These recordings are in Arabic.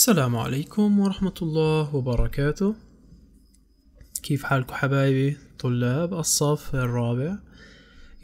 السلام عليكم ورحمة الله وبركاته كيف حالكم حبايبي طلاب الصف الرابع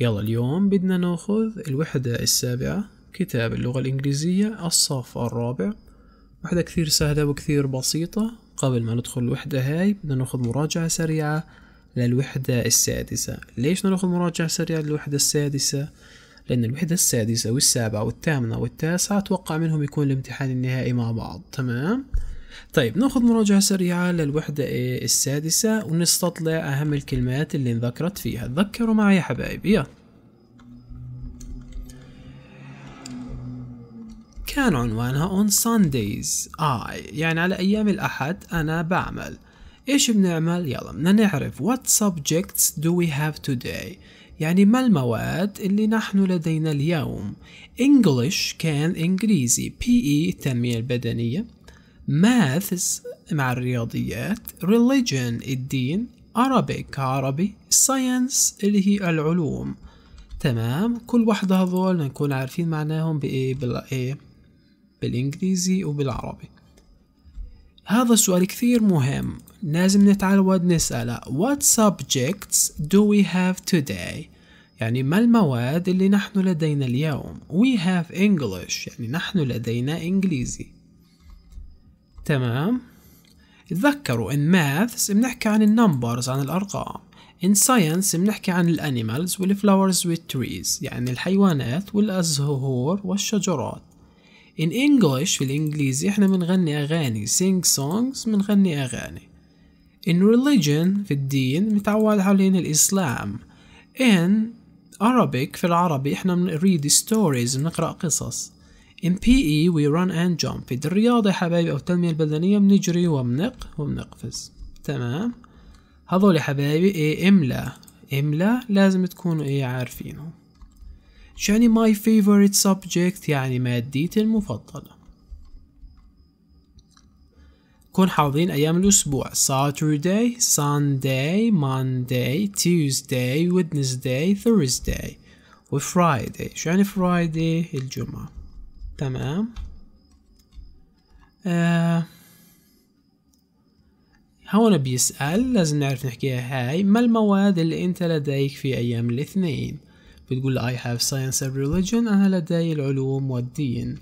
يلا اليوم بدنا ناخذ الوحدة السابعة كتاب اللغة الإنجليزية الصف الرابع وحدة كثير سهلة وكثير بسيطة قبل ما ندخل الوحدة هاي بدنا ناخذ مراجعة سريعة للوحدة السادسة ليش ناخذ مراجعة سريعة للوحدة السادسة لأن الوحدة السادسة والسابعة والثامنة والتاسعة أتوقع منهم يكون الامتحان النهائي مع بعض تمام؟ طيب ناخذ مراجعة سريعة للوحدة السادسة ونستطلع أهم الكلمات اللي انذكرت فيها تذكروا معي يا حبايبي يلا كان عنوانها on Sundays I آه، يعني على أيام الأحد أنا بعمل إيش بنعمل؟ يلا بدنا نعرف what subjects do we have today يعني ما المواد اللي نحن لدينا اليوم English كان إنجليزي PE التنمية البدنية Maths مع الرياضيات Religion الدين Arabic عربي Science اللي هي العلوم تمام كل واحدة هذول نكون عارفين معناهم بإيه بالإيه بالإنجليزي وبالعربي هذا السؤال كثير مهم لازم نتعود نسأله What subjects do we have today؟ يعني ما المواد اللي نحن لدينا اليوم We have English يعني نحن لدينا إنجليزي تمام تذكروا in maths بنحكي عن النمبرز عن الأرقام in science بنحكي عن الأنيمالز والفلاورز والتريز يعني الحيوانات والأزهور والشجرات in English في الإنجليزي إحنا بنغني أغاني sing songs بنغني أغاني in religion في الدين متعود حوالين الإسلام in Arabic في العربي إحنا بنريد stories بنقرأ قصص in PE we run and jump في الرياضة حبايبي أو التنمية البدنية بنجري وبنق وبنقفز تمام هذول حبايبي إيه املا املا لازم تكونوا إيه عارفينهم يعني my favorite subject يعني ماديتي المفضلة كون حاضرين أيام الأسبوع Saturday, Sunday, Monday, Tuesday, Wednesday, Thursday و Friday شو يعني Friday الجمعة تمام آه هون بيسأل لازم نعرف نحكيها هاي ما المواد اللي انت لديك في ايام الاثنين بتقول I have science and religion أنا لدي العلوم والدين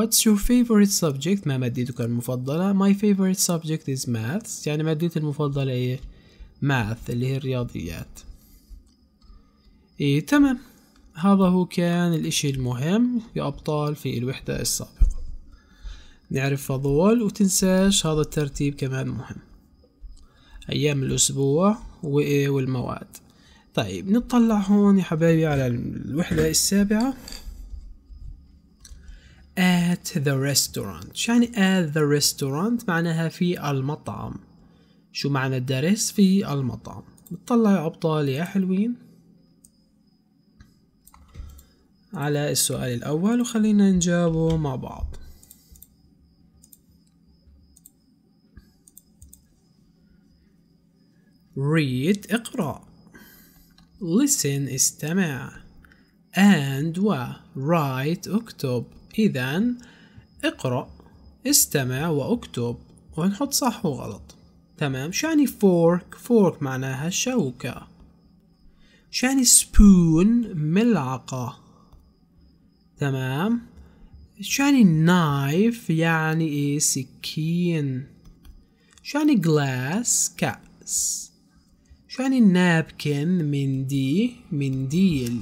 What's your favorite subject ما مادتك المفضلة My favorite subject is maths يعني مادتي المفضلة إيه math اللي هي الرياضيات إيه تمام هذا هو كان الإشي المهم يا أبطال في الوحدة السابقة نعرف فضول وتنساش هذا الترتيب كمان مهم أيام الأسبوع وإيه والمواد طيب نطلع هون يا حبايبي على الوحدة السابعة at the restaurant شو يعني at the restaurant معناها في المطعم شو معنى الدرس في المطعم نطلع يا أبطال يا حلوين على السؤال الأول وخلينا نجاوبه مع بعض read اقرأ listen استمع and و write اكتب إذا اقرأ استمع واكتب ونحط صح وغلط تمام شو يعني fork fork معناها شوكة شو يعني spoon ملعقة تمام شو يعني knife يعني ايه سكين يعني glass كأس شو يعني النابكن من دي من ديل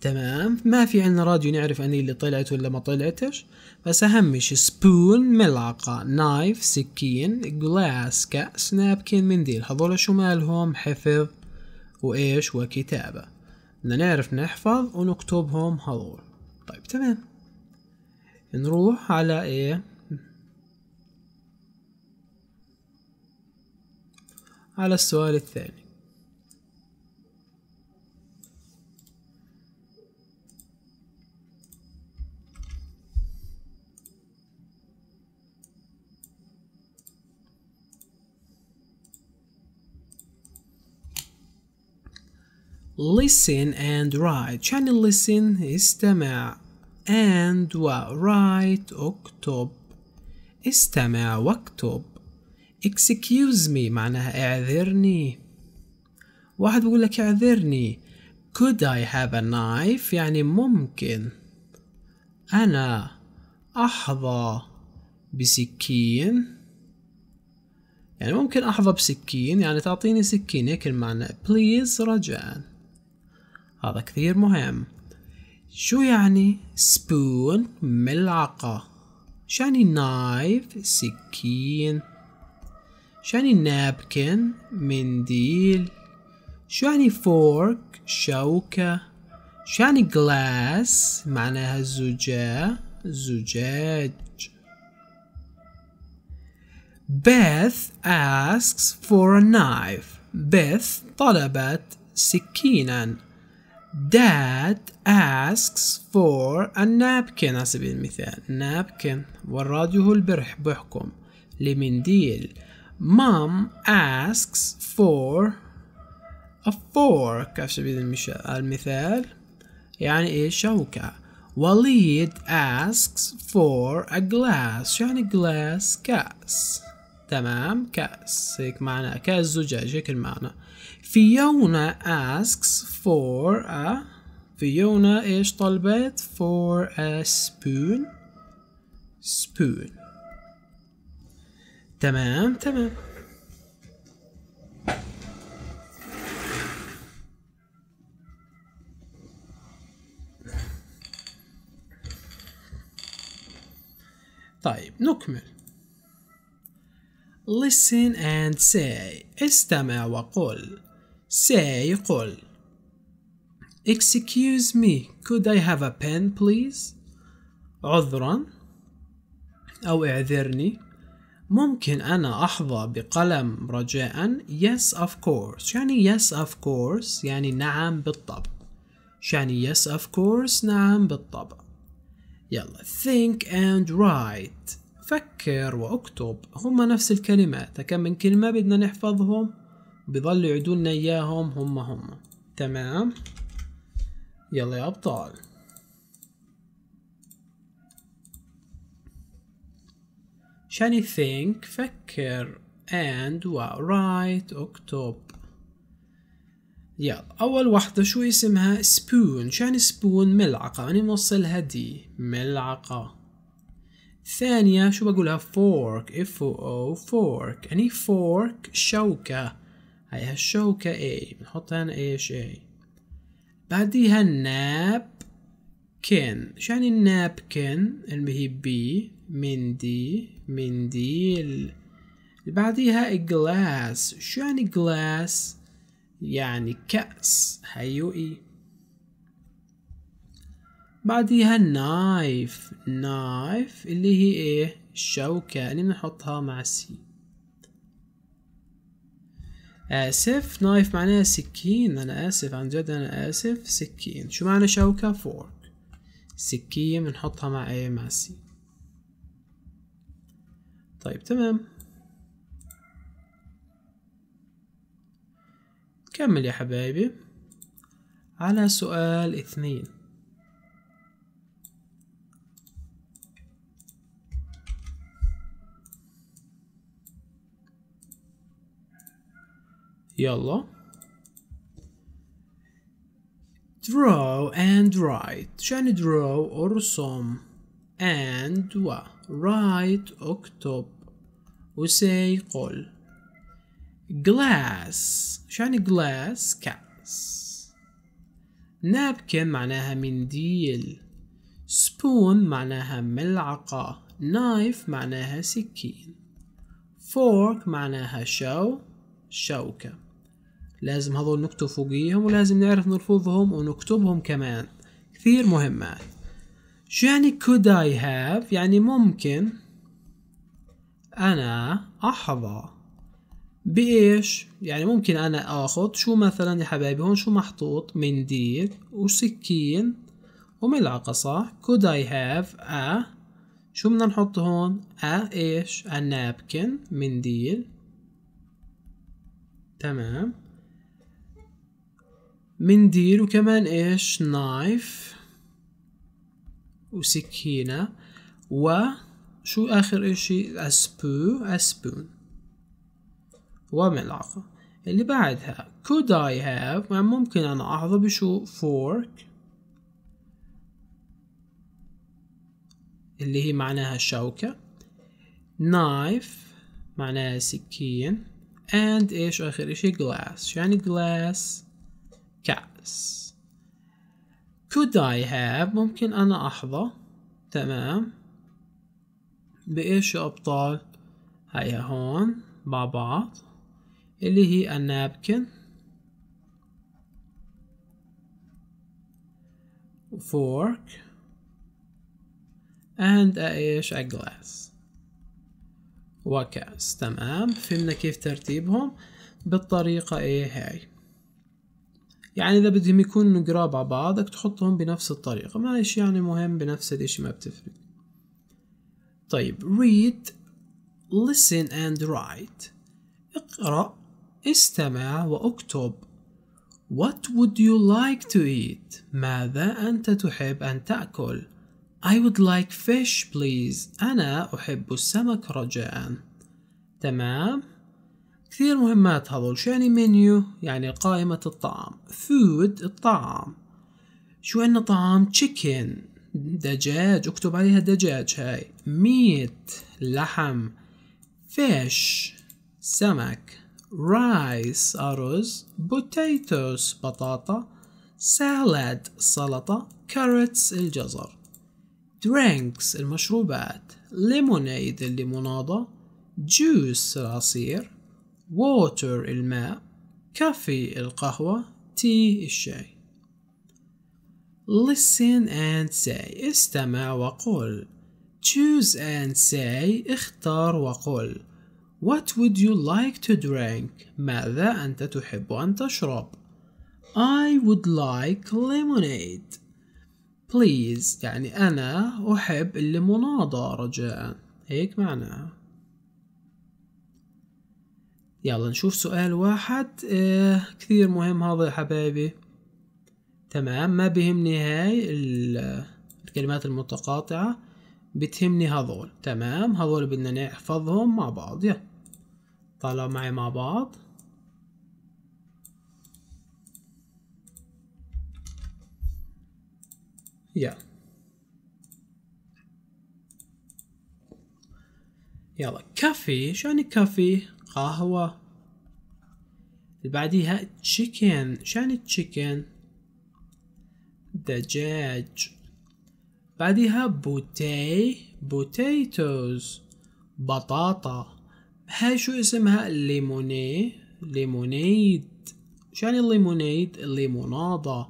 تمام ما في عندنا راديو نعرف أني اللي طلعت ولا ما طلعتش بس أهم شي سبون ملعقة نايف سكين جلاس كأس نابكن منديل هذول شو مالهم حفظ وإيش وكتابة بدنا نعرف نحفظ ونكتبهم هذول طيب تمام نروح على إيه على السؤال الثاني listen and write يعني listen استمع and write اكتب استمع واكتب excuse me معناها اعذرني واحد بيقول لك اعذرني could I have a knife يعني ممكن أنا أحظى بسكين يعني ممكن أحظى بسكين يعني تعطيني سكين هيك المعنى please رجاءً هذا كثير مهم شو يعني سبون ملعقة شو يعني نايف سكين شو يعني نابكن منديل شو يعني فورك شوكة شو يعني جلاس معناها زجاج زجاج Beth asks for a knife Beth طلبت سكينا Dad asks for a napkin على سبيل المثال napkin والراديو هو البرح بحكم لمنديل Mom asks for a fork على سبيل المثال يعني ايه شوكة وليد asks for a glass شو يعني glass كأس تمام كأس هيك معنى كأس زجاج هيك المعنى Fiona asks for a Fiona ايش طلبت for a spoon spoon تمام تمام طيب نكمل Listen and say استمع وقل say قل Excuse me, could I have a pen please? عذرا أو اعذرني ممكن أنا أحظى بقلم رجاء Yes of course يعني yes of course يعني نعم بالطبع يعني yes of course نعم بالطبع يلا think and write فكر واكتب هم نفس الكلمات كم من كلمة بدنا نحفظهم بظل يعدولنا اياهم هم هم تمام يلا يا ابطال شاني think فكر and و write اكتب يلا أول وحدة شو اسمها spoon شاني يعني spoon ملعقة أنا يعني موصلها دي ملعقة ثانية شو بقولها فورك اف او فورك يعني فورك شوكة هاي هالشوكة اي بنحط هنا ايش اي بعديها الناب كن شو يعني الناب كن اللي هي بي مندي منديل بعديها جلاس شو يعني جلاس يعني كأس هيو اي بعديها النايف نايف اللي هي ايه الشوكة اللي بنحطها مع السي آسف نايف معناها سكين أنا آسف عن جد أنا آسف سكين شو معنى شوكة فورك سكية بنحطها مع ايه مع السي طيب تمام كمل يا حبايبي على سؤال اثنين يلا draw and write شو يعني draw ارسم and و write اكتب وسي قل glass شو يعني glass كأس napkin معناها منديل spoon معناها ملعقة knife معناها سكين fork معناها شو شوكة لازم هذول نكتب فوقيهم ولازم نعرف نرفضهم ونكتبهم كمان كثير مهمات شو يعني could I have يعني ممكن أنا أحظى بإيش؟ يعني ممكن أنا آخذ شو مثلا يا حبايبي هون شو محطوط منديل وسكين وملعقة صح؟ could I have a شو بدنا نحط هون؟ a إيش؟ a napkin منديل تمام منديل وكمان ايش نايف وسكينة وشو اخر اشي اسبو اسبون وملعقة اللي بعدها could I have ممكن انا احظى بشو fork اللي هي معناها شوكة نايف معناها سكين and ايش اخر اشي glass يعني glass كأس could I have ممكن أنا أحظى تمام بإيش يا أبطال هيا هون مع بعض اللي هي النابكن fork and a ايش a glass وكأس تمام فهمنا كيف ترتيبهم بالطريقة ايه هاي يعني اذا بدهم يكونوا قراب على بعض بدك تحطهم بنفس الطريقة ما ايش يعني مهم بنفس الإشي ما بتفرق طيب read listen and write اقرأ استمع واكتب What would you like to eat? ماذا أنت تحب أن تأكل؟ I would like fish please. أنا أحب السمك رجاء. تمام؟ كثير مهمات هذول شو يعني منيو يعني قائمة الطعام فود الطعام شو عندنا طعام تشيكن دجاج اكتب عليها دجاج هاي ميت لحم فيش سمك رايس أرز بوتيتوس بطاطا سالاد سلطة كارتس الجزر درينكس المشروبات ليمونيد الليموناضة جوس العصير water الماء كافي القهوة تي الشاي Listen and say استمع وقل Choose and say اختار وقل What would you like to drink? ماذا أنت تحب أن تشرب؟ I would like lemonade Please يعني أنا أحب الليمونادة رجاء هيك معناها يلا نشوف سؤال واحد آه كثير مهم هذا يا حبايبي تمام ما بهمني هاي الكلمات المتقاطعة بتهمني هذول تمام هذول بدنا نحفظهم مع بعض يلا طالعوا معي مع بعض يلا يلا كافي شو يعني كافي قهوة بعديها تشيكن شان تشيكن دجاج بعديها بوتي بوتيتوز بطاطا هاي شو اسمها ليموني ليمونيد شان الليمونيد الليموناضة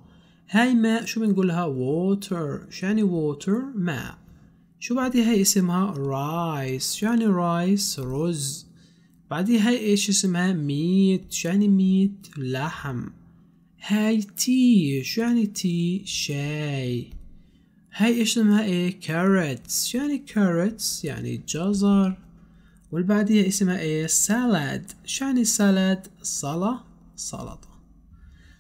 هاي ماء شو بنقولها ووتر شاني ووتر ماء شو بعدها اسمها رايس شاني رايس رز هاي ايش اسمها ميت شو يعني ميت لحم هاي تي شو يعني تي شاي هاي ايش اسمها ايه كاروتس شو يعني كاروتس يعني جزر والبعديها اسمها ايه سالاد شو يعني سالاد صلة سلطة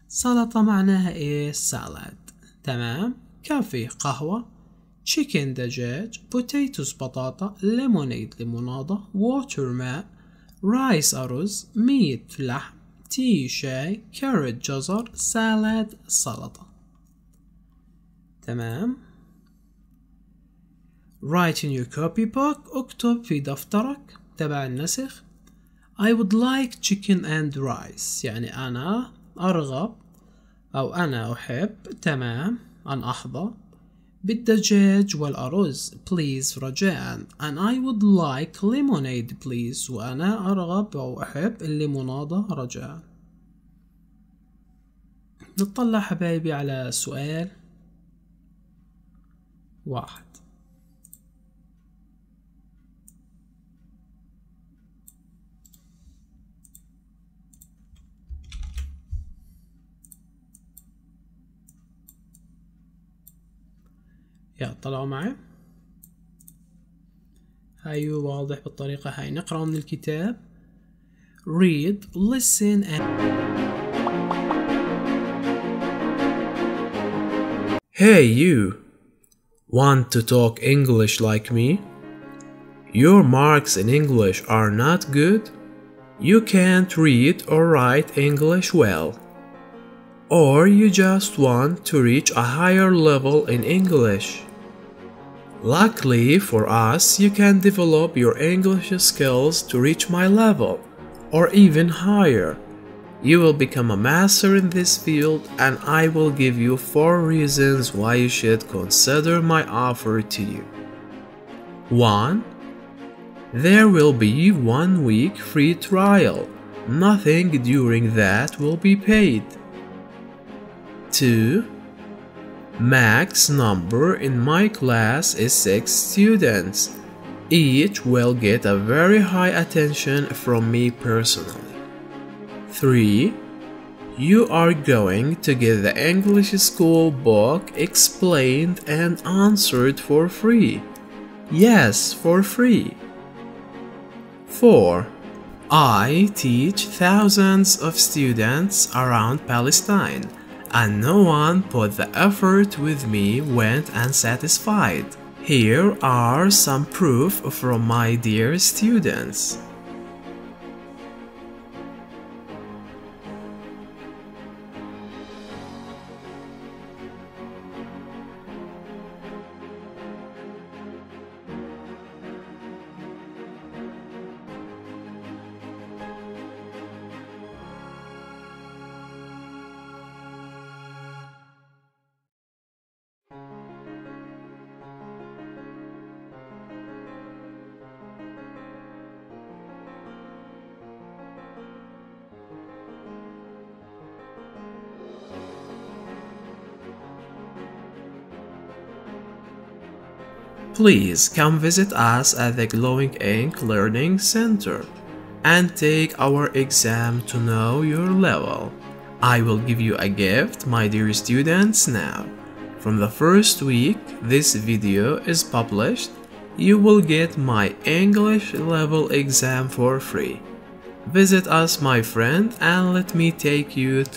سلطة معناها ايه سالاد تمام كافي قهوة chicken دجاج potatoes بطاطا lemonade ليموناضة water ماء رايس أرز ميت لحم تي شاي كارت جزر سالاد سلطة تمام Write in your copy book اكتب في دفترك تبع النسخ I would like chicken and rice يعني أنا أرغب أو أنا أحب تمام أن أحضر بالدجاج والأرز please رجاء and I would like lemonade please وأنا أرغب أو أحب الليمونادة رجاء نطلع حبايبي على سؤال واحد يا طلعوا معي هاي واضح بالطريقة هاي نقرأ من الكتاب read listen and Hey you! Want to talk English like me? Your marks in English are not good? You can't read or write English well? Or you just want to reach a higher level in English? Luckily for us, you can develop your English skills to reach my level, or even higher. You will become a master in this field and I will give you 4 reasons why you should consider my offer to you. 1. There will be 1 week free trial. Nothing during that will be paid. 2. Max number in my class is 6 students. Each will get a very high attention from me personally. 3. You are going to get the English school book explained and answered for free. Yes, for free. 4. I teach thousands of students around Palestine and no one put the effort with me went unsatisfied. Here are some proof from my dear students. please come visit us at the Glowing Ink Learning Center and take our exam to know your level. I will give you a gift, my dear students, now. From the first week this video is published, you will get my English level exam for free. Visit us, my friend, and let me take you to